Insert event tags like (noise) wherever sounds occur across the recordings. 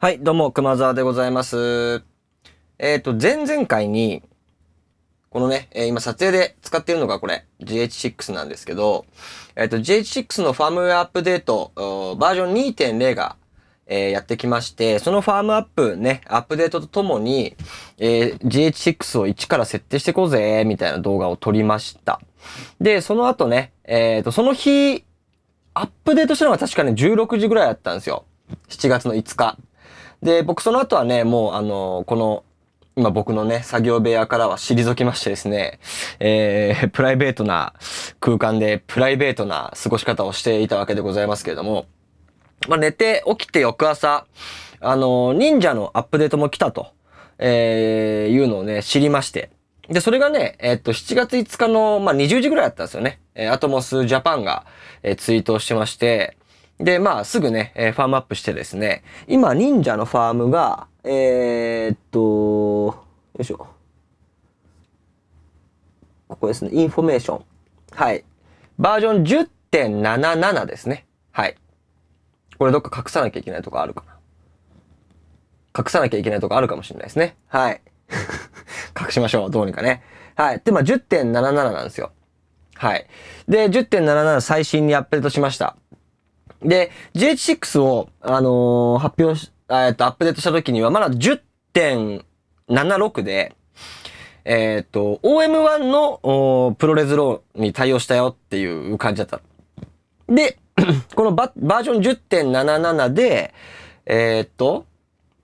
はい、どうも、熊沢でございます。えっ、ー、と、前々回に、このね、えー、今撮影で使っているのがこれ、GH6 なんですけど、えっ、ー、と、GH6 のファームウェアアップデート、バージョン2.0が、えー、やってきまして、そのファームアップね、アップデートとともに、えー、GH6 を1から設定していこうぜ、みたいな動画を撮りました。で、その後ね、えっ、ー、と、その日、アップデートしたのが確かね、16時ぐらいだったんですよ。7月の5日。で、僕その後はね、もうあの、この、今僕のね、作業部屋からは退きましてですね、えー、(laughs) プライベートな空間でプライベートな過ごし方をしていたわけでございますけれども、まあ、寝て起きて翌朝、あの、忍者のアップデートも来たと、えー、いうのをね、知りまして、で、それがね、えー、っと、7月5日の、まあ、20時ぐらいだったんですよね。えー、アトモスジャパンが、えー、ツイートをしてまして、で、まあ、すぐね、えー、ファームアップしてですね、今、忍者のファームが、えー、っと、よいしょ。ここですね、インフォメーション。はい。バージョン10.77ですね。はい。これどっか隠さなきゃいけないとかあるかな。隠さなきゃいけないとかあるかもしれないですね。はい。(laughs) 隠しましょう。どうにかね。はい。で、まあ、10.77なんですよ。はい。で、10.77最新にアップデートしました。で、GH6 を、あのー、発表し、えっと、アップデートした時には、まだ10.76で、えっ、ー、と、OM1 のプロレスローに対応したよっていう感じだった。で、(clears throat) このババージョン10.77で、えっ、ー、と、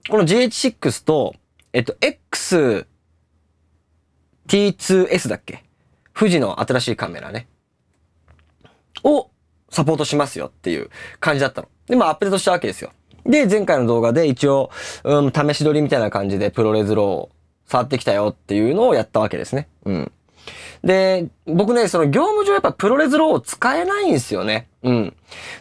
この GH6 と、えっ、ー、と、XT2S だっけ富士の新しいカメラね。を、サポートしますよっていう感じだったの。で、まあアップデートしたわけですよ。で、前回の動画で一応、うん、試し撮りみたいな感じでプロレズローを触ってきたよっていうのをやったわけですね。うん。で、僕ね、その業務上やっぱプロレズローを使えないんですよね。うん。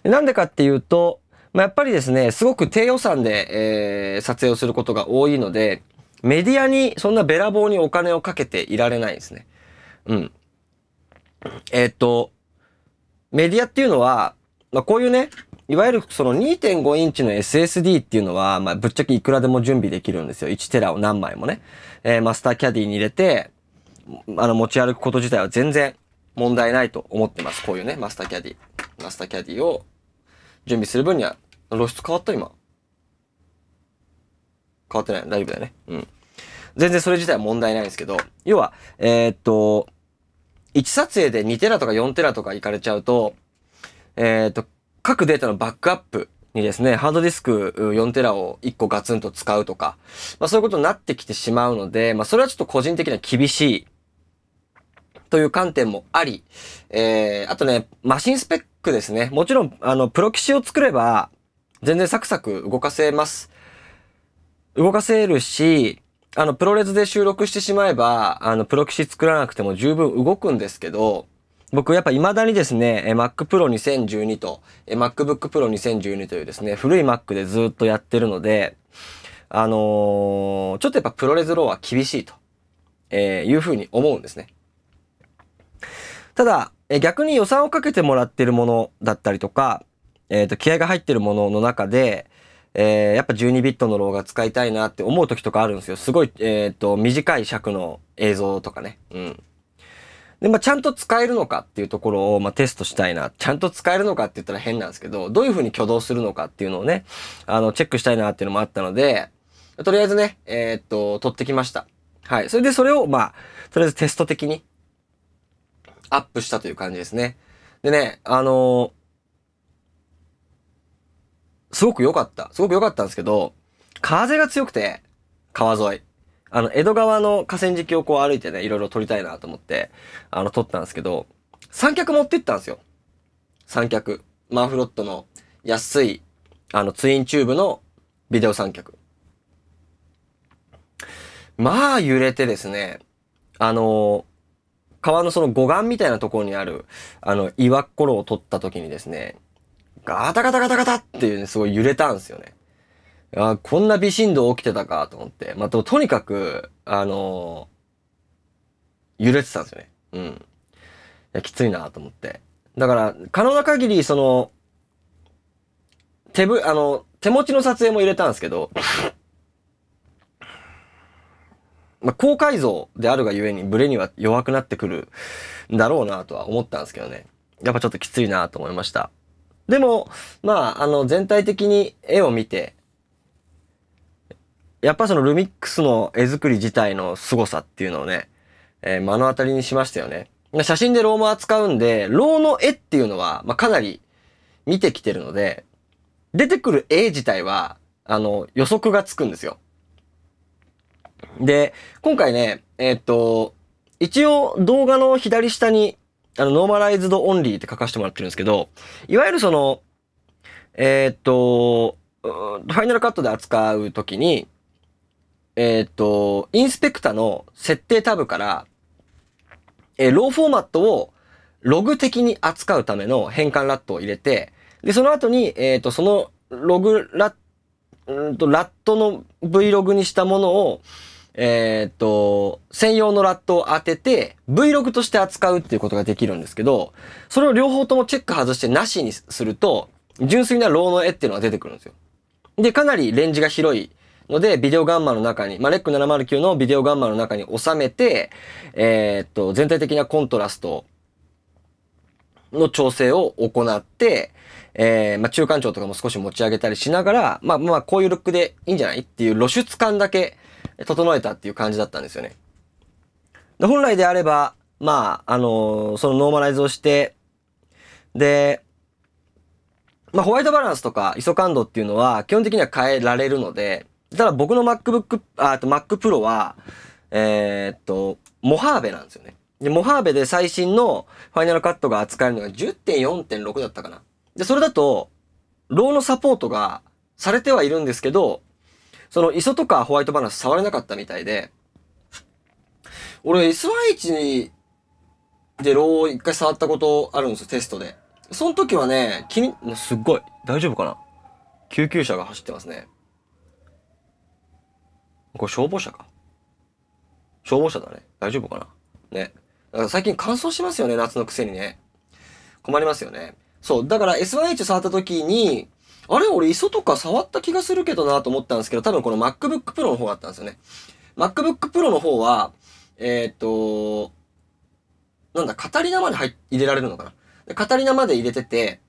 なんでかっていうと、まあ、やっぱりですね、すごく低予算で、えー、撮影をすることが多いので、メディアにそんなべらぼうにお金をかけていられないんですね。うん。えー、っと、メディアっていうのは、まあ、こういうね、いわゆるその2.5インチの SSD っていうのは、まあ、ぶっちゃけいくらでも準備できるんですよ。1テラを何枚もね。えー、マスターキャディに入れて、あの、持ち歩くこと自体は全然問題ないと思ってます。こういうね、マスターキャディ。マスターキャディを準備する分には、露出変わった今。変わってない大丈夫だよね。うん。全然それ自体は問題ないんですけど、要は、えー、っと、1撮影で2テラとか4テラとか行かれちゃうと、えっ、ー、と、各データのバックアップにですね、ハードディスク4テラを1個ガツンと使うとか、まあそういうことになってきてしまうので、まあそれはちょっと個人的には厳しいという観点もあり、えー、あとね、マシンスペックですね。もちろん、あの、プロ機種を作れば、全然サクサク動かせます。動かせるし、あの、プロレスで収録してしまえば、あの、プロ騎士作らなくても十分動くんですけど、僕やっぱ未だにですね、Mac Pro 2012と、MacBook Pro 2012というですね、古い Mac でずっとやってるので、あのー、ちょっとやっぱプロレスローは厳しいと、えー、いうふうに思うんですね。ただ、え逆に予算をかけてもらってるものだったりとか、えっ、ー、と、気合が入ってるものの中で、えー、やっぱ12ビットのローが使いたいなって思う時とかあるんですよ。すごい、えっ、と、短い尺の映像とかね。うん。で、まあ、ちゃんと使えるのかっていうところを、まあ、テストしたいな。ちゃんと使えるのかって言ったら変なんですけど、どういう風に挙動するのかっていうのをね、あの、チェックしたいなっていうのもあったので、とりあえずね、えー、っと、撮ってきました。はい。それでそれを、まあ、とりあえずテスト的に、アップしたという感じですね。でね、あのーすごく良かった。すごく良かったんですけど、風が強くて、川沿い。あの、江戸川の河川敷をこう歩いてね、いろいろ撮りたいなと思って、あの、撮ったんですけど、三脚持ってったんですよ。三脚。マーフロットの安い、あの、ツインチューブのビデオ三脚。まあ、揺れてですね、あの川のその護岸みたいなところにある、あの、岩っころを撮った時にですね、ガタガタガタガタっていうね、すごい揺れたんですよね。あこんな微振動起きてたかと思って。まあ、と、とにかく、あのー、揺れてたんですよね。うん。いや、きついなと思って。だから、可能な限り、その、手ぶ、あの、手持ちの撮影も入れたんですけど、まあ、高解像であるがゆえに、ブレには弱くなってくるんだろうなとは思ったんですけどね。やっぱちょっときついなと思いました。でも、まあ、あの、全体的に絵を見て、やっぱそのルミックスの絵作り自体の凄さっていうのをね、えー、目の当たりにしましたよね。写真でローも扱うんで、ローの絵っていうのは、まあ、かなり見てきてるので、出てくる絵自体は、あの、予測がつくんですよ。で、今回ね、えー、っと、一応動画の左下にあの、ノーマライズドオンリーって書かせてもらってるんですけど、いわゆるその、えー、っと、ファイナルカットで扱うときに、えー、っと、インスペクタの設定タブから、えー、ローフォーマットをログ的に扱うための変換ラットを入れて、で、その後に、えっ、と、そのログラット、ラットの Vlog にしたものを、えー、っと、専用のラットを当てて、Vlog として扱うっていうことができるんですけど、それを両方ともチェック外してなしにすると、純粋なローの絵っていうのが出てくるんですよ。で、かなりレンジが広いので、ビデオガンマの中に、まあ、レック709のビデオガンマの中に収めて、えー、っと、全体的なコントラストの調整を行って、えー、まあ、中間調とかも少し持ち上げたりしながら、まあ、まあ、こういうルックでいいんじゃないっていう露出感だけ整えたっていう感じだったんですよね。で本来であれば、まあ、あのー、そのノーマライズをして、で、まあ、ホワイトバランスとか ISO 感度っていうのは基本的には変えられるので、ただ僕の MacBook、あと Mac Pro は、えー、っと、モハーベなんですよね。で、モハーベで最新のファイナルカットが扱えるのが10.4.6だったかな。で、それだと、ローのサポートがされてはいるんですけど、その磯とかホワイトバランス触れなかったみたいで、俺 SYH でローを一回触ったことあるんですよ、テストで。その時はね、気に、すっごい。大丈夫かな救急車が走ってますね。これ消防車か。消防車だね。大丈夫かなね。だから最近乾燥しますよね、夏のくせにね。困りますよね。そう。だから S1H 触った時に、あれ俺、磯とか触った気がするけどなと思ったんですけど、多分この MacBook Pro の方だったんですよね。MacBook Pro の方は、えっ、と、なんだ、カタリナまで入入れられるのかなカタリナまで入れてて、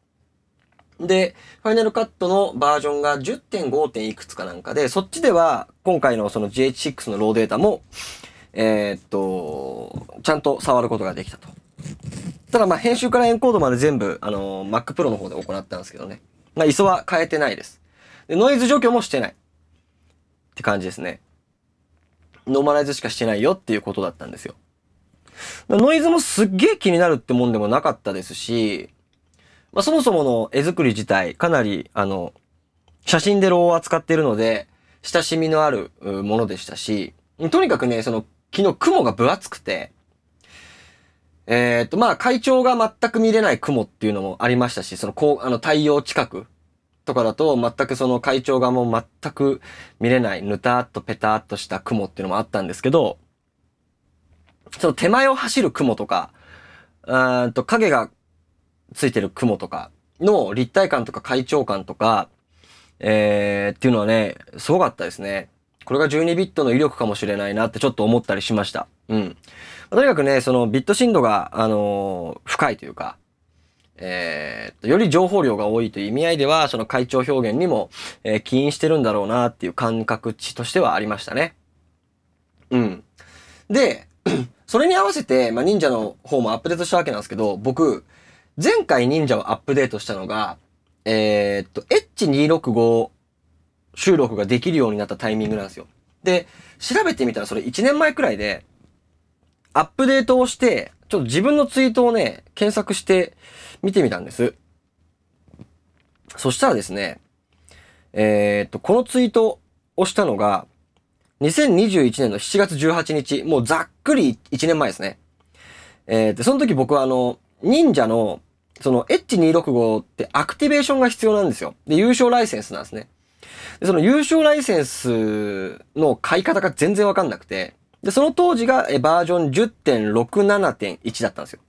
で、ファイナルカットのバージョンが10.5点いくつかなんかで、そっちでは今回のその GH6 のローデータも、えー、っと、ちゃんと触ることができたと。ただまあ編集からエンコードまで全部、あの、Mac Pro の方で行ったんですけどね。ま磯は変えてないです。で、ノイズ除去もしてない。って感じですね。ノーマライズしかしてないよっていうことだったんですよ。ノイズもすっげえ気になるってもんでもなかったですし、まあ、そもそもの絵作り自体、かなり、あの、写真でローを扱っているので、親しみのあるものでしたし、とにかくね、その、昨日雲が分厚くて、えっ、ー、と、まあ、会長が全く見れない雲っていうのもありましたし、その、こう、あの、太陽近くとかだと、全くその会長がもう全く見れない、ぬたーっとペターっとした雲っていうのもあったんですけど、その手前を走る雲とか、うんと、影がついてる雲とかの立体感とか会長感とか、えー、っていうのはね、すごかったですね。これが12ビットの威力かもしれないなってちょっと思ったりしました。うん。とにかくね、そのビット深度が、あのー、深いというか、えー、より情報量が多いという意味合いでは、その会長表現にも、えー、起因してるんだろうなっていう感覚値としてはありましたね。うん。で、(clears throat) それに合わせて、まあ、忍者の方もアップデートしたわけなんですけど、僕、前回忍者をアップデートしたのが、えー、っと、H265 収録ができるようになったタイミングなんですよ。で、調べてみたらそれ1年前くらいで、アップデートをして、ちょっと自分のツイートをね、検索して見てみたんです。そしたらですね、えー、っと、このツイートをしたのが、2021年の7月18日、もうざっくり1年前ですね。えー、っと、その時僕はあの、忍者の、その H265 ってアクティベーションが必要なんですよ。で、優勝ライセンスなんですね。で、その優勝ライセンスの買い方が全然わかんなくて、で、その当時がバージョン10.67.1だったんですよ。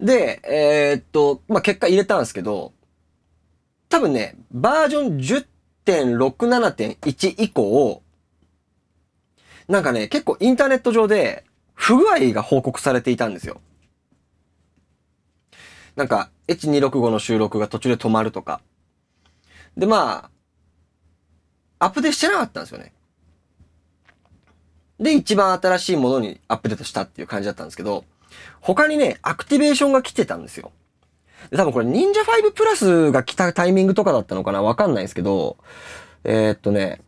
で、えー、っと、まあ、結果入れたんですけど、多分ね、バージョン10.67.1以降、なんかね、結構インターネット上で不具合が報告されていたんですよ。なんか、H265 の収録が途中で止まるとか。で、まあ、アップデートしてなかったんですよね。で、一番新しいものにアップデートしたっていう感じだったんですけど、他にね、アクティベーションが来てたんですよ。で、多分これ、忍者5プラスが来たタイミングとかだったのかなわかんないですけど、えー、っとね、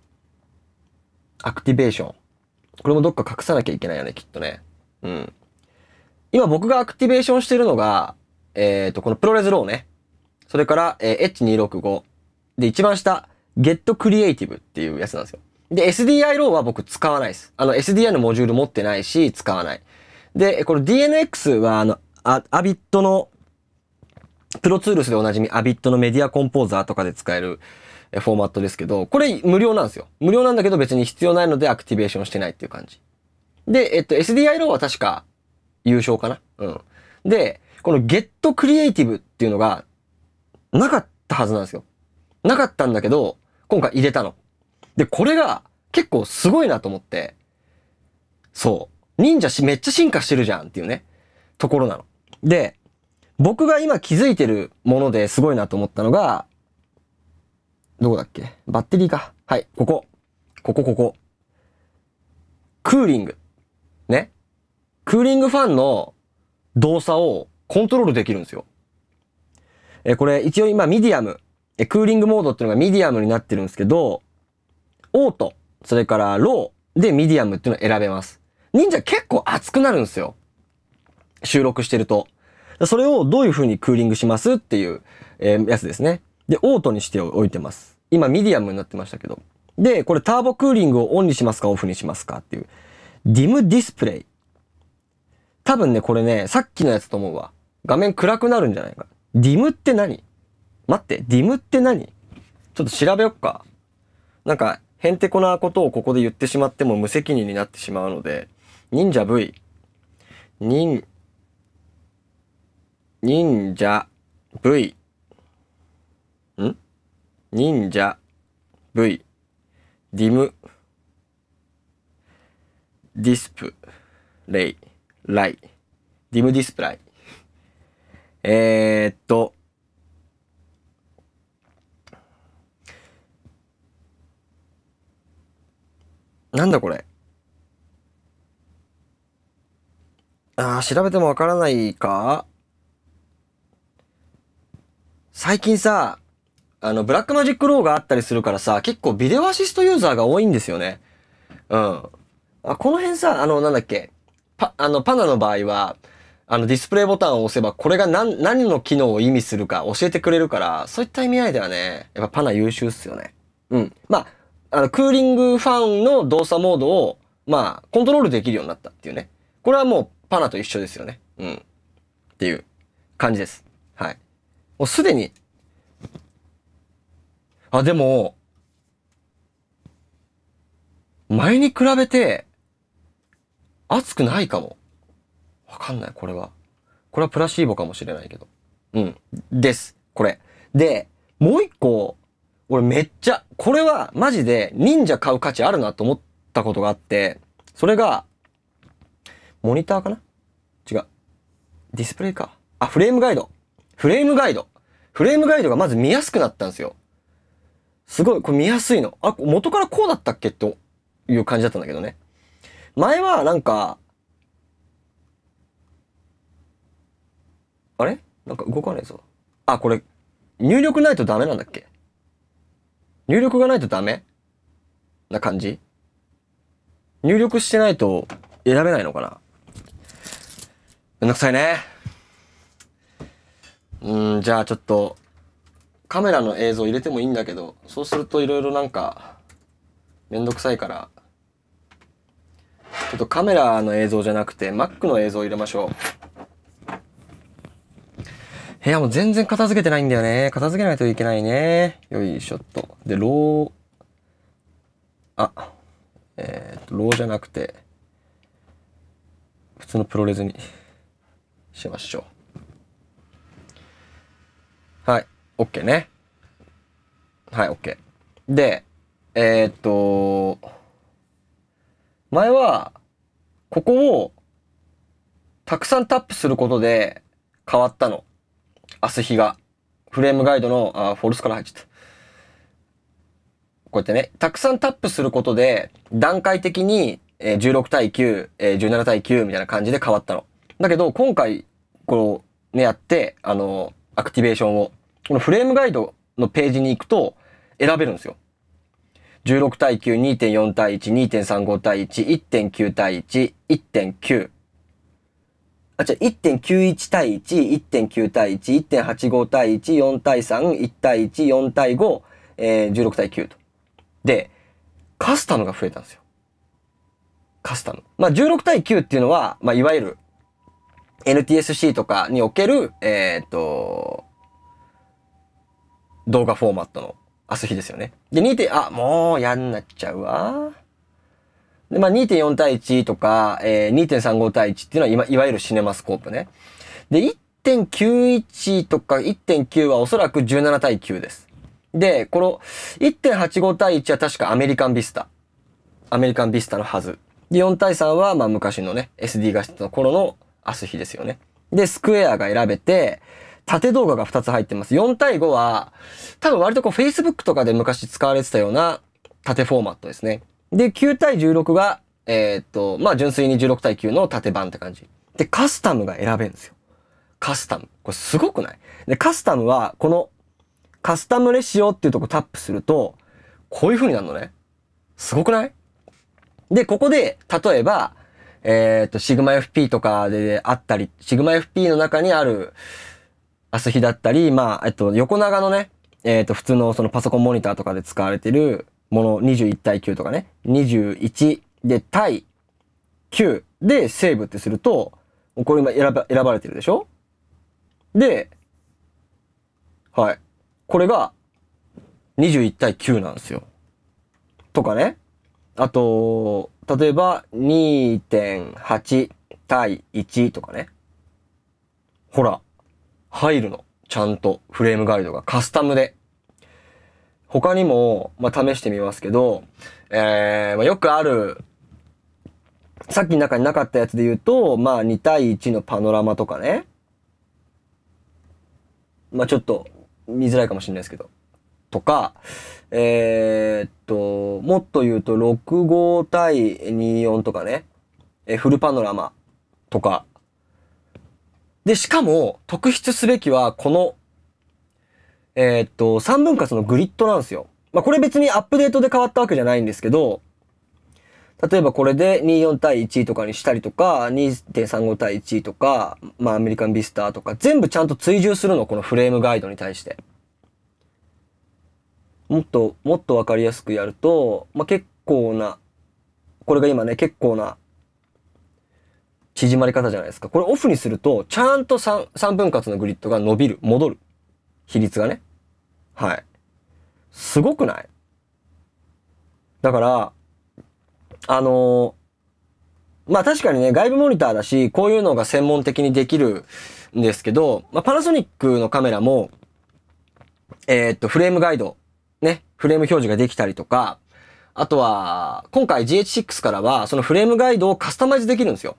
アクティベーション。これもどっか隠さなきゃいけないよね、きっとね。うん。今僕がアクティベーションしてるのが、えー、っと、このプロレスローね。それから、えー、H265。で、一番下、ゲットクリエイティブっていうやつなんですよ。で、SDI ローは僕使わないです。あの、SDI のモジュール持ってないし、使わない。で、この DNX は、あの、あアビットの、プロツールスでおなじみアビットのメディアコンポーザーとかで使えるフォーマットですけど、これ無料なんですよ。無料なんだけど別に必要ないのでアクティベーションしてないっていう感じ。で、えっと、SDI ローは確か優勝かな。うん。で、この Get Creative っていうのがなかったはずなんですよ。なかったんだけど、今回入れたの。で、これが結構すごいなと思って、そう。忍者し、めっちゃ進化してるじゃんっていうね、ところなの。で、僕が今気づいてるものですごいなと思ったのが、どこだっけバッテリーか。はい、ここ。ここ、ここ。クーリング。ね。クーリングファンの動作をコントロールできるんですよ。え、これ一応今ミディアム、え、クーリングモードっていうのがミディアムになってるんですけど、オート、それからローでミディアムっていうのを選べます。忍者結構熱くなるんですよ。収録してると。それをどういう風にクーリングしますっていう、えー、やつですね。で、オートにしておいてます。今ミディアムになってましたけど。で、これターボクーリングをオンにしますかオフにしますかっていう。ディムディスプレイ。多分ね、これね、さっきのやつと思うわ。画面暗くなるんじゃないか。ディムって何待って、ディムって何ちょっと調べよっか。なんか、へんてこなことをここで言ってしまっても無責任になってしまうので、忍者 V、忍、忍者 V、ん忍者 V、ディム、ディスプレイ、ライ、ディムディスプライ。えー、っと、なんだこれ。ああ、調べてもわからないか最近さ、あの、ブラックマジックローがあったりするからさ、結構ビデオアシストユーザーが多いんですよね。うん。あこの辺さ、あの、なんだっけ、パ、あの、パナの場合は、あの、ディスプレイボタンを押せば、これが何、何の機能を意味するか教えてくれるから、そういった意味合いではね、やっぱパナ優秀っすよね。うん。まあ、あの、クーリングファンの動作モードを、まあ、コントロールできるようになったっていうね。これはもう、パナと一緒ですよね。うん。っていう感じです。はい。もうすでに、あ、でも、前に比べて、熱くないかも。わかんない、これは。これはプラシーボかもしれないけど。うん。です。これ。で、もう一個、俺めっちゃ、これはマジで忍者買う価値あるなと思ったことがあって、それが、モニターかな違う。ディスプレイか。あ、フレームガイド。フレームガイド。フレームガイドがまず見やすくなったんですよ。すごい、これ見やすいの。あ、元からこうだったっけという感じだったんだけどね。前はなんか、あれなんか動かないぞ。あ、これ、入力ないとダメなんだっけ入力がないとダメな感じ入力してないと選べないのかなめんどくさいね。うん、じゃあちょっと、カメラの映像入れてもいいんだけど、そうするといろいろなんか、めんどくさいから、ちょっとカメラの映像じゃなくて、Mac の映像入れましょう。部屋も全然片付けてないんだよね。片付けないといけないね。よいしょっと。で、ロー。あ、えー、っと、ローじゃなくて、普通のプロレスにしましょう。はい。OK ね。はい、OK。で、えー、っと、前は、ここを、たくさんタップすることで変わったの。明日日が、フレームガイドの、あ、フォルスから入っちゃった。こうやってね、たくさんタップすることで、段階的に、えー、16対9、えー、17対9みたいな感じで変わったの。だけど、今回、こう、ね、やって、あのー、アクティベーションを、このフレームガイドのページに行くと、選べるんですよ。16対9、2.4対1、2.35対1、1.9対1、1.9。あ、じゃ1.91対1、1.9対1、1.85対1、4対3、1対1、4対5、えー、16対9と。で、カスタムが増えたんですよ。カスタム。まあ、16対9っていうのは、まあ、いわゆる NTSC とかにおける、えっ、ー、と、動画フォーマットのアス日ですよね。で、2点、あ、もうやんなっちゃうわ。で、まあ、2.4対1とか、えー、2.35対1っていうのは、いわゆるシネマスコープね。で、1.91とか1.9はおそらく17対9です。で、この1.85対1は確かアメリカンビスタ。アメリカンビスタのはず。で、4対3は、まあ、昔のね、SD がしてた頃のアスヒですよね。で、スクエアが選べて、縦動画が2つ入ってます。4対5は、多分割とこう Facebook とかで昔使われてたような縦フォーマットですね。で、9対16が、えー、っと、まあ、純粋に16対9の縦版って感じ。で、カスタムが選べるんですよ。カスタム。これすごくないで、カスタムは、この、カスタムレシオっていうとこタップすると、こういう風になるのね。すごくないで、ここで、例えば、えっ、と、シグマ FP とかであったり、シグマ FP の中にある、アスヒだったり、まあ、えっと、横長のね、えっ、と、普通のそのパソコンモニターとかで使われてる、もの21対9とかね、21で対9でセーブってすると、これ今選ば選ばれてるでしょで、はい。これが21対9なんですよ。とかね。あと、例えば2.8対1とかね。ほら、入るの。ちゃんとフレームガイドがカスタムで。他にも、まあ、試してみますけど、えー、まあ、よくある、さっきの中になかったやつで言うと、まあ、2対1のパノラマとかね。まあ、ちょっと見づらいかもしれないですけど。とか、えー、っと、もっと言うと65対24とかね。え、フルパノラマとか。で、しかも、特筆すべきは、このえー、っと、3分割のグリッドなんですよ。まあ、これ別にアップデートで変わったわけじゃないんですけど、例えばこれで24対1とかにしたりとか、2.35対1とか、まあ、アメリカンビスターとか、全部ちゃんと追従するの、このフレームガイドに対して。もっと、もっとわかりやすくやると、まあ、結構な、これが今ね、結構な縮まり方じゃないですか。これオフにすると、ちゃんと 3, 3分割のグリッドが伸びる、戻る。比率がね。はい。すごくないだから、あのー、まあ確かにね、外部モニターだし、こういうのが専門的にできるんですけど、まあ、パナソニックのカメラも、えー、っと、フレームガイド、ね、フレーム表示ができたりとか、あとは、今回 GH6 からは、そのフレームガイドをカスタマイズできるんですよ。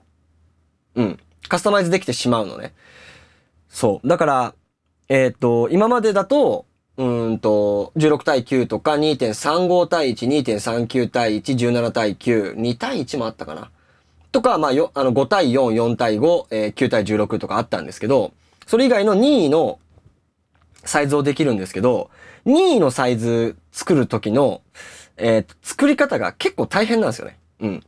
うん。カスタマイズできてしまうのね。そう。だから、えー、っと、今までだと、うんと、16対9とか2.35対1、2.39対1、17対9、2対1もあったかな。とか、まあ、よ、あの、5対4、4対5、えー、9対16とかあったんですけど、それ以外の2位のサイズをできるんですけど、2位のサイズ作るときの、えー、作り方が結構大変なんですよね。うん。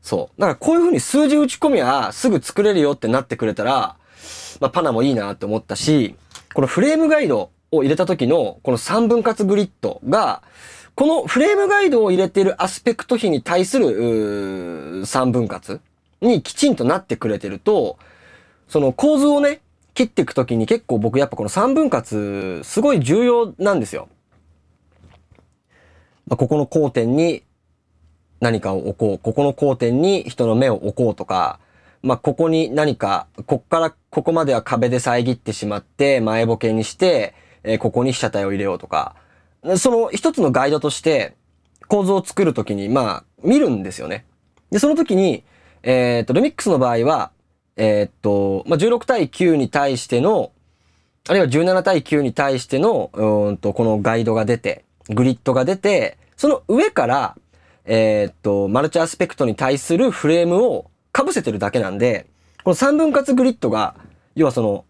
そう。だからこういう風に数字打ち込みはすぐ作れるよってなってくれたら、まあ、パナもいいなって思ったし、このフレームガイドを入れた時の、この3分割グリッドが、このフレームガイドを入れているアスペクト比に対する、3分割にきちんとなってくれてると、その構図をね、切っていくときに結構僕やっぱこの3分割、すごい重要なんですよ。まあ、ここの交点に何かを置こう。ここの交点に人の目を置こうとか、まあ、ここに何か、こっからここまでは壁で遮ってしまって、前ボケにして、えここに被写体を入れようとか、その一つのガイドとして構造を作るときに、まあ、見るんですよね。で、その時に、えっ、と、ルミックスの場合は、えっ、と、まあ、16対9に対しての、あるいは17対9に対しての、うんと、このガイドが出て、グリッドが出て、その上から、えっ、と、マルチアスペクトに対するフレームを被せてるだけなんで、この3分割グリッドが、要はその、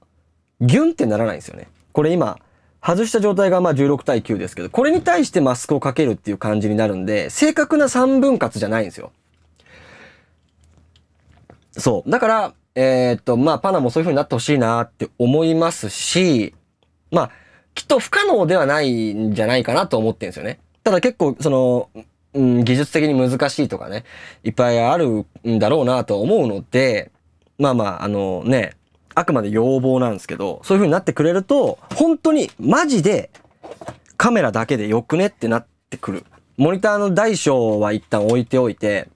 ギュンってならないんですよね。これ今、外した状態がまあ16対9ですけど、これに対してマスクをかけるっていう感じになるんで、正確な3分割じゃないんですよ。そう。だから、えー、っと、まあ、パナもそういう風になってほしいなって思いますし、まあ、きっと不可能ではないんじゃないかなと思ってるんですよね。ただ結構、その、うん、技術的に難しいとかね、いっぱいあるんだろうなと思うので、まあまあ、あのね、あくまで要望なんですけど、そういう風になってくれると、本当にマジでカメラだけでよくねってなってくる。モニターの大小は一旦置いておいて、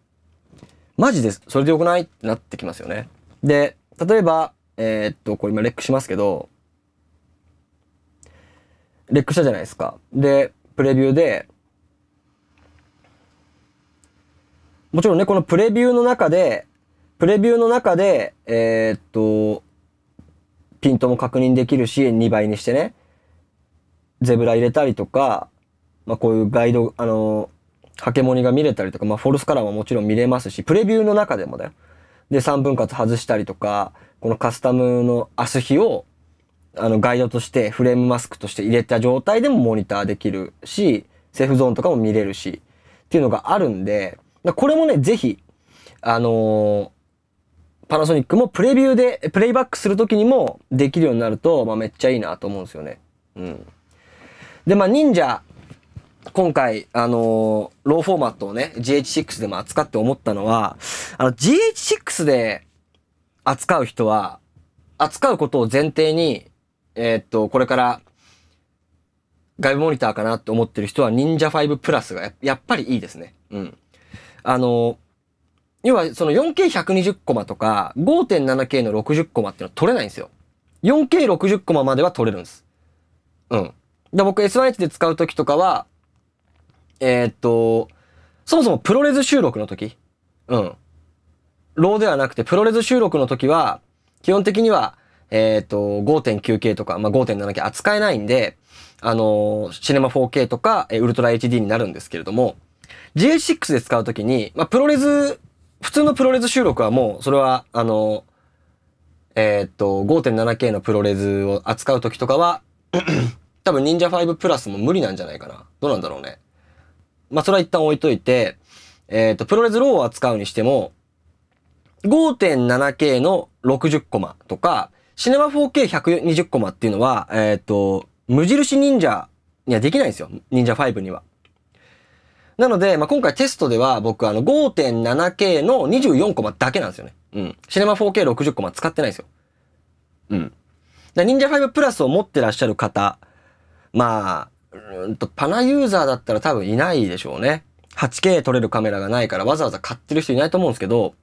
マジでそれでよくないってなってきますよね。で、例えば、えー、っと、これ今レックしますけど、レックしたじゃないですか。で、プレビューで、もちろんね、このプレビューの中で、プレビューの中で、えー、っと、ピントも確認できるし、2倍にしてね、ゼブラ入れたりとか、まあ、こういうガイド、あの、ハケモニが見れたりとか、まあ、フォルスカラーももちろん見れますし、プレビューの中でもだよ。で、3分割外したりとか、このカスタムのアス比を、あの、ガイドとして、フレームマスクとして入れた状態でもモニターできるし、セーフゾーンとかも見れるし、っていうのがあるんで、これもね、ぜひ、あのーパナソニックもプレビューで、プレイバックするときにもできるようになると、まあ、めっちゃいいなと思うんですよね。うん。で、まあ、忍者、今回、あのー、ローフォーマットをね、GH6 でも扱って思ったのは、あの、GH6 で扱う人は、扱うことを前提に、えー、っと、これから外部モニターかなって思ってる人は忍者5プラスがやっぱりいいですね。うん。あの、要はその 4K120 コマとか 5.7K の60コマっていうのは取れないんですよ。4K60 コマまでは取れるんです。うん。で、僕 s y h で使う時とかは、えー、っと、そもそもプロレス収録の時、うん。ローではなくて、プロレス収録の時は、基本的には、えっ、と、5.9K とか、まあ、5.7K 扱えないんで、あのー、シネマ 4K とか、えー、ウルトラ HD になるんですけれども、GH6 で使うときに、まあ、プロレス普通のプロレス収録はもう、それは、あの、えー、っと、5.7K のプロレスを扱う時とかは (clears throat) 多分忍者5プラスも無理なんじゃないかな。どうなんだろうね。まあ、それは一旦置いといて、えっ、と、プロレスローを扱うにしても、5.7K の60コマとか、シネマ 4K120 コマっていうのは、えっ、と、無印忍者にはできないんですよ。忍者5には。なので、まあ、今回テストでは僕あの 5.7K の24コマだけなんですよね。うん。シネマ 4K60 コマ使ってないんですよ。うん。だ忍者5プラスを持ってらっしゃる方、まあ、うんと、パナユーザーだったら多分いないでしょうね。8K 撮れるカメラがないからわざわざ買ってる人いないと思うんですけど、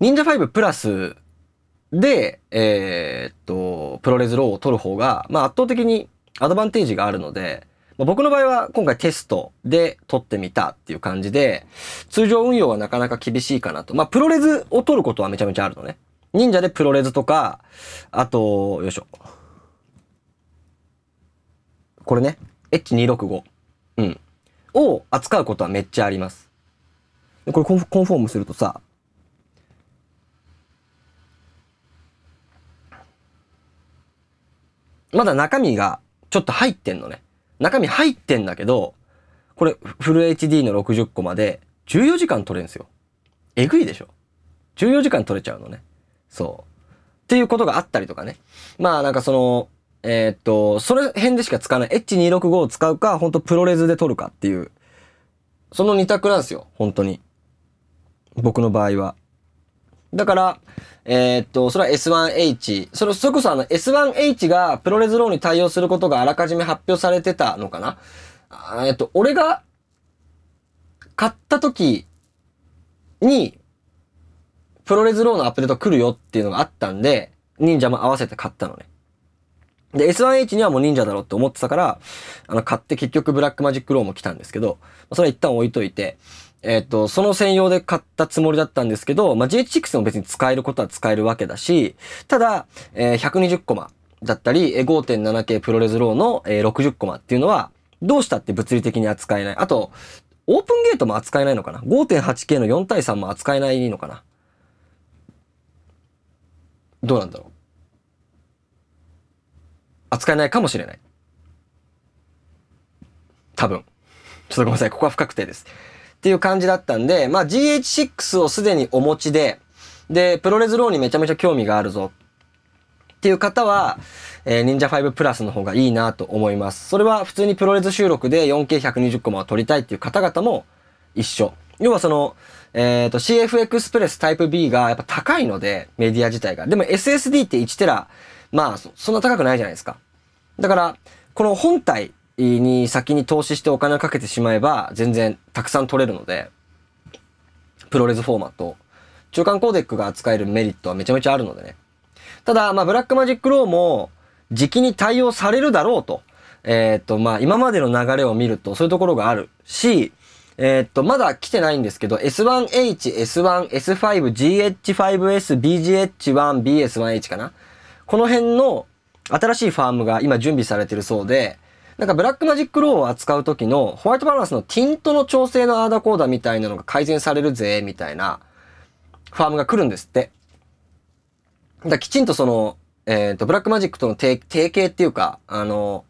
忍者5プラスで、えー、っと、プロレスローを撮る方が、まあ圧倒的にアドバンテージがあるので、まあ、僕の場合は今回テストで撮ってみたっていう感じで、通常運用はなかなか厳しいかなと。まあ、プロレスを撮ることはめちゃめちゃあるのね。忍者でプロレスとか、あと、よいしょ。これね。H265。うん。を扱うことはめっちゃあります。これコンコンフォームするとさ、まだ中身がちょっと入ってんのね。中身入ってんだけど、これフル HD の60個まで14時間撮れんすよ。えぐいでしょ。14時間撮れちゃうのね。そう。っていうことがあったりとかね。まあなんかその、えー、っと、それ辺でしか使わない。H265 を使うか、ほんとプロレスで撮るかっていう。その2択なんですよ。本当に。僕の場合は。だから、えー、っと、それは S1H。それ、それこそあの S1H がプロレスローに対応することがあらかじめ発表されてたのかなえっと、俺が買った時に、プロレスローのアップデート来るよっていうのがあったんで、忍者も合わせて買ったのね。で、S1H にはもう忍者だろうって思ってたから、あの、買って結局ブラックマジックローも来たんですけど、それは一旦置いといて、えっ、ー、と、その専用で買ったつもりだったんですけど、まあ、GH6 も別に使えることは使えるわけだし、ただ、えー、120コマだったり、5.7K プロレスローの、えー、60コマっていうのは、どうしたって物理的に扱えない。あと、オープンゲートも扱えないのかな ?5.8K の4対3も扱えないのかなどうなんだろう扱えないかもしれない。多分。ちょっとごめんなさい。ここは不確定です。っていう感じだったんで、まあ GH6 をすでにお持ちで、で、プロレスローにめちゃめちゃ興味があるぞっていう方は、えー、忍者5プラスの方がいいなと思います。それは普通にプロレス収録で 4K120 コマを撮りたいっていう方々も一緒。要はその、えっ、ー、と CF エクスプレスタイプ B がやっぱ高いので、メディア自体が。でも SSD って1テラ、まあそんな高くないじゃないですか。だから、この本体に先に投資してお金をかけてしまえば全然たくさん取れるので、プロレスフォーマット、中間コーデックが扱えるメリットはめちゃめちゃあるのでね。ただ、まあ、ブラックマジックローも、時期に対応されるだろうと。えっ、ー、と、まあ、今までの流れを見ると、そういうところがあるし、えっ、ー、と、まだ来てないんですけど、S1H、S1、S5、GH5S、BGH1、BS1H かなこの辺の新しいファームが今準備されてるそうで、なんかブラックマジックローを扱う時のホワイトバランスのティントの調整のアーダコーダみたいなのが改善されるぜ、みたいなファームが来るんですって。だきちんとその、えっ、ー、と、ブラックマジックとの提携っていうか、あの、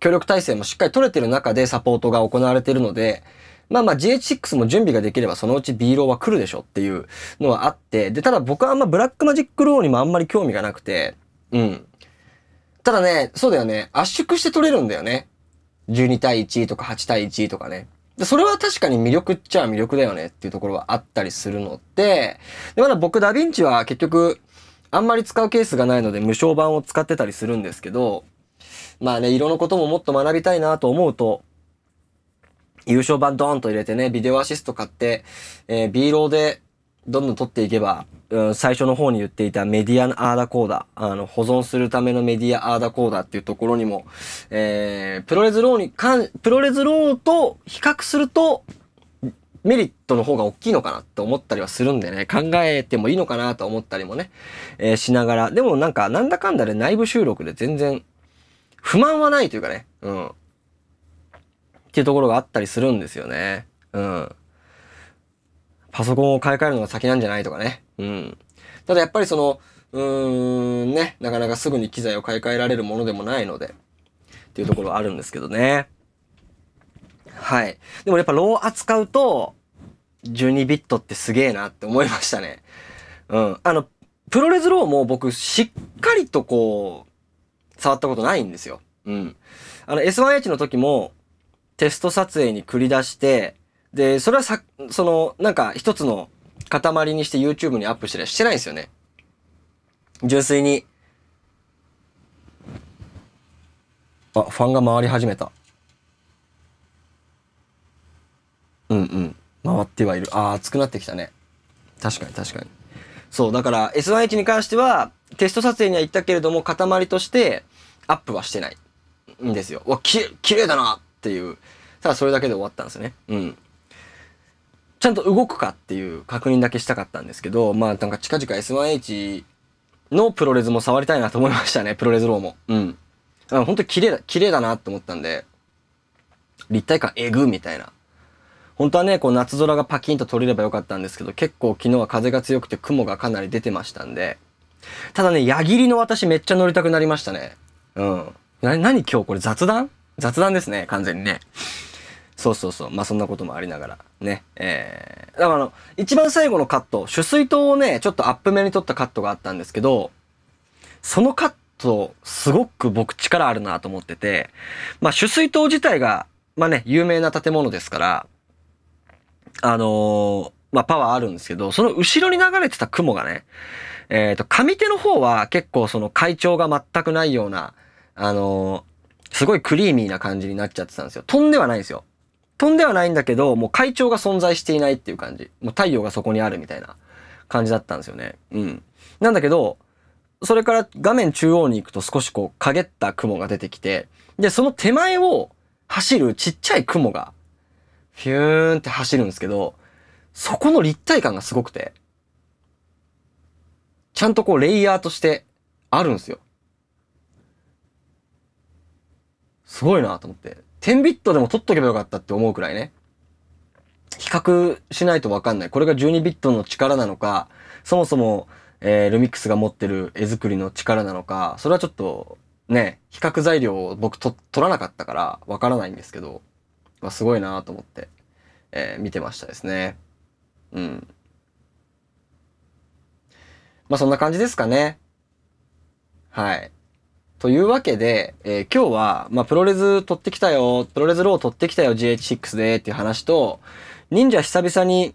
協力体制もしっかり取れてる中でサポートが行われてるので、まあまあ GH6 も準備ができればそのうち B ローは来るでしょっていうのはあって、で、ただ僕はあんまブラックマジックローにもあんまり興味がなくて、うん。ただね、そうだよね。圧縮して取れるんだよね。12対1とか8対1とかね。で、それは確かに魅力っちゃ魅力だよねっていうところはあったりするので、で、まだ僕ダヴィンチは結局、あんまり使うケースがないので無償版を使ってたりするんですけど、まあね、色のことももっと学びたいなと思うと、優勝版ドーンと入れてね、ビデオアシスト買って、えー、B ローでどんどん取っていけば、うん、最初の方に言っていたメディアのアーダコーダー、あの、保存するためのメディアアーダコーダーっていうところにも、えー、プロレスローに関、プロレスローと比較すると、メリットの方が大きいのかなって思ったりはするんでね、考えてもいいのかなと思ったりもね、えー、しながら、でもなんか、なんだかんだで内部収録で全然、不満はないというかね、うん。っていうところがあったりするんですよね。うん。パソコンを買い替えるのが先なんじゃないとかね。うん。ただやっぱりその、うーん、ね、なかなかすぐに機材を買い替えられるものでもないので、っていうところはあるんですけどね。はい。でもやっぱロー扱うと、12ビットってすげえなって思いましたね。うん。あの、プロレスローも僕しっかりとこう、触ったことないんですよ。うん。あの S1H の時もテスト撮影に繰り出して、で、それはさ、その、なんか一つの塊にして YouTube にアップしてりしてないんですよね。純粋に。あ、ファンが回り始めた。うんうん。回ってはいる。ああ、熱くなってきたね。確かに確かに。そう、だから S1H に関しては、テスト撮影には行ったけれども、塊としてアップはしてないんですよ。わ、きれ、綺麗だなっていう。ただそれだけで終わったんですね。うん。ちゃんと動くかっていう確認だけしたかったんですけど、まあなんか近々 S1H のプロレスも触りたいなと思いましたね、(laughs) プロレスローも。うん。本当に綺麗だ、綺麗だなと思ったんで、立体感えぐみたいな。本当はね、こう夏空がパキンと取れればよかったんですけど、結構昨日は風が強くて雲がかなり出てましたんで、ただね、矢切の私めっちゃ乗りたくなりましたね。うん。な、何今日これ雑談雑談ですね、完全にね。そうそうそう。まあそんなこともありながら。ね。えー、だからあの、一番最後のカット、取水塔をね、ちょっとアップ目に撮ったカットがあったんですけど、そのカット、すごく僕力あるなと思ってて、まあ取水塔自体が、まあね、有名な建物ですから、あのー、まあパワーあるんですけど、その後ろに流れてた雲がね、えっ、ー、と、上手の方は結構その会長が全くないような、あのー、すごいクリーミーな感じになっちゃってたんですよ。飛んではないんですよ。飛んではないんだけど、もう会長が存在していないっていう感じ。もう太陽がそこにあるみたいな感じだったんですよね。うん。なんだけど、それから画面中央に行くと少しこう、陰った雲が出てきて、で、その手前を走るちっちゃい雲が、ヒューンって走るんですけど、そこの立体感がすごくて、ちゃんとこう、レイヤーとしてあるんですよ。すごいなと思って。10ビットでも取っとけばよかったって思うくらいね。比較しないとわかんない。これが12ビットの力なのか、そもそも、えー、ルミックスが持ってる絵作りの力なのか、それはちょっと、ね、比較材料を僕と取らなかったからわからないんですけど、まあ、すごいなと思って、えー、見てましたですね。うん。まあそんな感じですかね。はい。というわけで、えー、今日は、まあ、プロレス取ってきたよ、プロレスロー取ってきたよ、GH6 でっていう話と、忍者久々に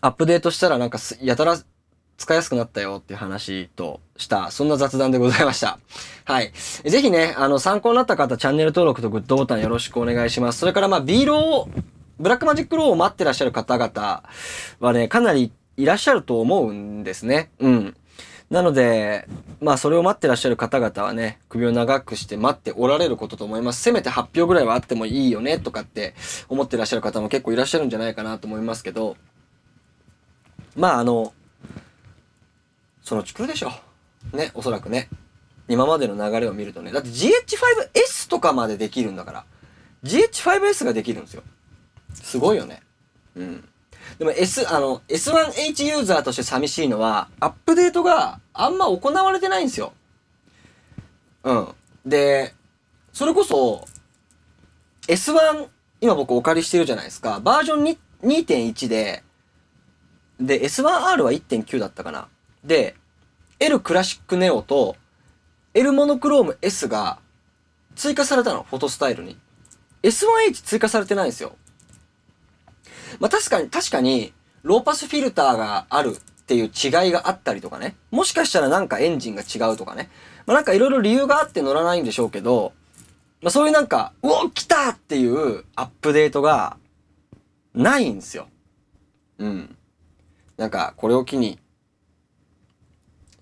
アップデートしたらなんかやたら使いやすくなったよっていう話とした、そんな雑談でございました。はい。ぜひね、あの、参考になった方、チャンネル登録とグッドボタンよろしくお願いします。それから、まあ、B ロー、ブラックマジックローを待ってらっしゃる方々はね、かなりいらっしゃると思うんですね。うん。なので、まあそれを待ってらっしゃる方々はね、首を長くして待っておられることと思います。せめて発表ぐらいはあってもいいよねとかって思ってらっしゃる方も結構いらっしゃるんじゃないかなと思いますけど、まああの、そのうち来るでしょう。ね、おそらくね。今までの流れを見るとね。だって GH5S とかまでできるんだから。GH5S ができるんですよ。すごいよね。うん。でも S、あの、S1H ユーザーとして寂しいのは、アップデートがあんま行われてないんですよ。うん。で、それこそ、S1、今僕お借りしてるじゃないですか。バージョン2.1で、で、S1R は1.9だったかな。で、L クラシックネオと L モノクローム S が追加されたの、フォトスタイルに。S1H 追加されてないんですよ。まあ、確かに、確かに、ローパスフィルターがあるっていう違いがあったりとかね。もしかしたらなんかエンジンが違うとかね。まあ、なんかいろいろ理由があって乗らないんでしょうけど、まあ、そういうなんか、うお来たっていうアップデートがないんですよ。うん。なんか、これを機に、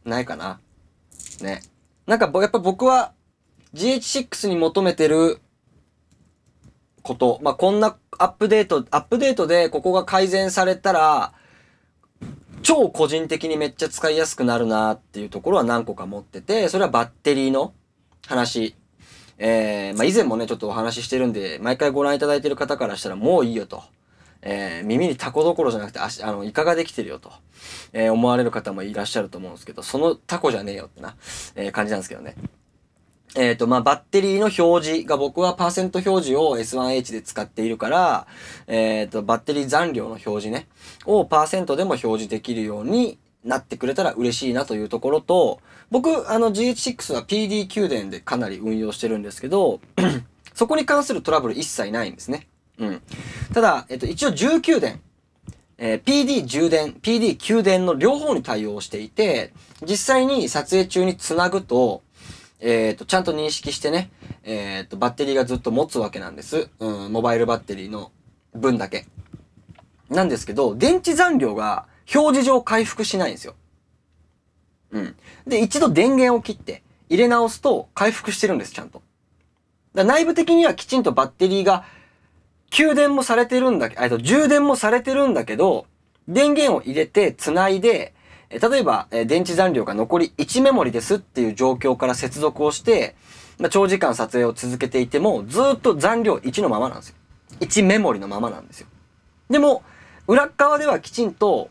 ないかな。ね。なんか、やっぱ僕は GH6 に求めてること。まあ、こんなアップデート、アップデートでここが改善されたら、超個人的にめっちゃ使いやすくなるなっていうところは何個か持ってて、それはバッテリーの話。えー、まあ、以前もね、ちょっとお話ししてるんで、毎回ご覧いただいてる方からしたらもういいよと。えー、耳にタコどころじゃなくて、足、あの、イカができてるよと、えー、思われる方もいらっしゃると思うんですけど、そのタコじゃねえよってな、えー、感じなんですけどね。えっ、ー、と、まあ、バッテリーの表示が僕はパーセント表示を S1H で使っているから、えっ、ー、と、バッテリー残量の表示ね、をパーセントでも表示できるようになってくれたら嬉しいなというところと、僕、あの GH6 は PD 給電でかなり運用してるんですけど、(clears throat) そこに関するトラブル一切ないんですね。うん。ただ、えっ、ー、と、一応19電。えー、PD 充電、PD 給電の両方に対応していて、実際に撮影中につなぐと、えっ、ー、と、ちゃんと認識してね、えっ、ー、と、バッテリーがずっと持つわけなんです。うん、モバイルバッテリーの分だけ。なんですけど、電池残量が表示上回復しないんですよ。うん。で、一度電源を切って入れ直すと回復してるんです、ちゃんと。だ内部的にはきちんとバッテリーが給電もされてるんだけと、充電もされてるんだけど、電源を入れて、繋いで、え例えば、え電池残量が残り1メモリですっていう状況から接続をして、まあ、長時間撮影を続けていても、ずっと残量1のままなんですよ。1メモリのままなんですよ。でも、裏側ではきちんと、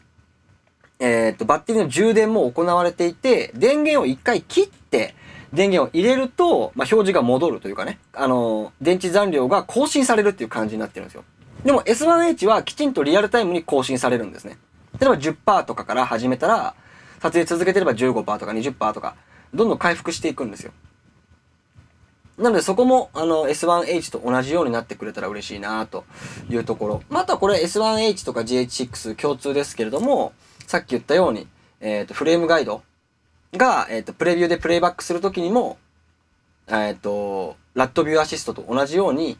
えっ、ー、と、バッテリーの充電も行われていて、電源を1回切って、電源を入れると、まあ、表示が戻るというかね、あのー、電池残量が更新されるっていう感じになってるんですよ。でも S1H はきちんとリアルタイムに更新されるんですね。例えば10%とかから始めたら、撮影続けてれば15%とか20%とか、どんどん回復していくんですよ。なのでそこも、あの、S1H と同じようになってくれたら嬉しいなというところ。またこれ S1H とか GH6 共通ですけれども、さっき言ったように、えっ、ー、と、フレームガイドが、えっ、ー、と、プレビューでプレイバックするときにも、えっ、ー、と、ラットビューアシストと同じように、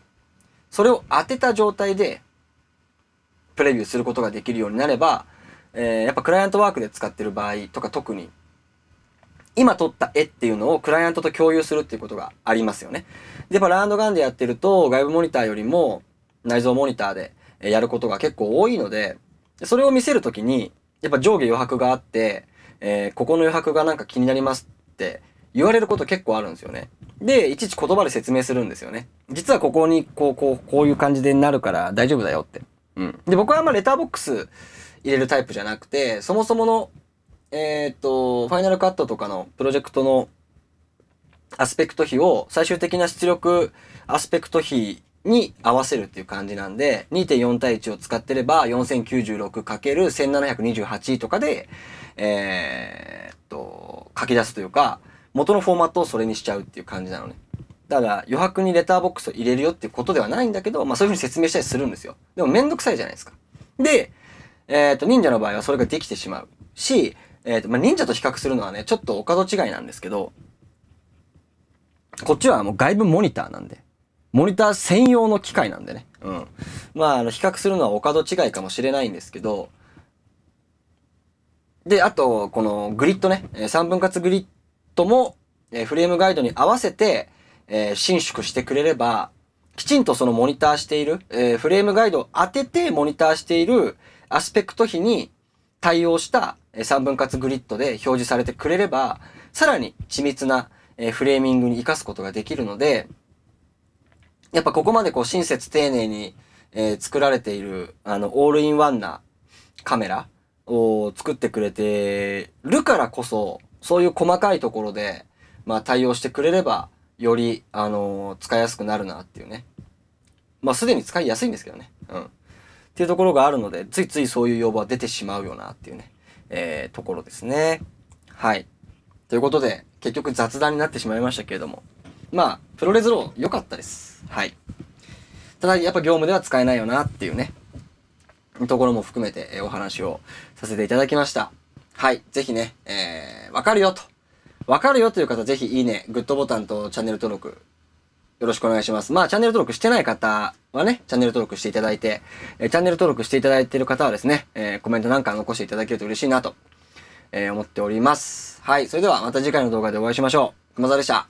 それを当てた状態で、プレビューすることができるようになれば、えー、やっぱクライアントワークで使ってる場合とか特に、今撮った絵っていうのをクライアントと共有するっていうことがありますよね。で、やっぱランドガンでやってると、外部モニターよりも内蔵モニターでやることが結構多いので、それを見せるときに、やっぱ上下余白があって、えー、ここの余白がなんか気になりますって言われること結構あるんですよね。で、いちいち言葉で説明するんですよね。実はここにこう、こう、こういう感じでなるから大丈夫だよって。うん。で、僕はあんまレターボックス入れるタイプじゃなくて、そもそもの、えー、っと、ファイナルカットとかのプロジェクトのアスペクト比を最終的な出力アスペクト比に合わせるっていう感じなんで、2.4対1を使ってれば 4096×1728 とかで、えー、っと、書き出すというか、元のフォーマットをそれにしちゃうっていう感じなのね。だから余白にレターボックスを入れるよっていうことではないんだけど、まあそういうふうに説明したりするんですよ。でもめんどくさいじゃないですか。で、えっ、ー、と、忍者の場合はそれができてしまうし、えっ、ー、と、まあ、忍者と比較するのはね、ちょっとお門違いなんですけど、こっちはもう外部モニターなんで、モニター専用の機械なんでね。うん。まあ、あの、比較するのはお門違いかもしれないんですけど、で、あと、このグリッドね、3分割グリッドも、えフレームガイドに合わせて、えー、伸縮してくれれば、きちんとそのモニターしている、えー、フレームガイドを当ててモニターしている、アスペクト比に対応した3分割グリッドで表示されてくれれば、さらに緻密なフレーミングに活かすことができるので、やっぱここまでこう親切丁寧に、え作られている、あの、オールインワンなカメラを作ってくれてるからこそ、そういう細かいところで、まあ対応してくれれば、より、あの使いやすくなるなっていうね。まあすでに使いやすいんですけどね。うん。っていうところがあるので、ついついそういう要望は出てしまうよなっていうね、えー、ところですね。はい。ということで、結局雑談になってしまいましたけれども、まあ、プロレスロー良かったです。はい。ただ、やっぱ業務では使えないよなっていうね、ところも含めて、えお話をさせていただきました。はい。ぜひね、えー、わかるよと。わかるよという方、ぜひいいね、グッドボタンとチャンネル登録よろしくお願いします。まあ、チャンネル登録してない方はね、チャンネル登録していただいて、えチャンネル登録していただいている方はですね、えー、コメントなんか残していただけると嬉しいなと、えー、思っております。はい、それではまた次回の動画でお会いしましょう。熊沢でした。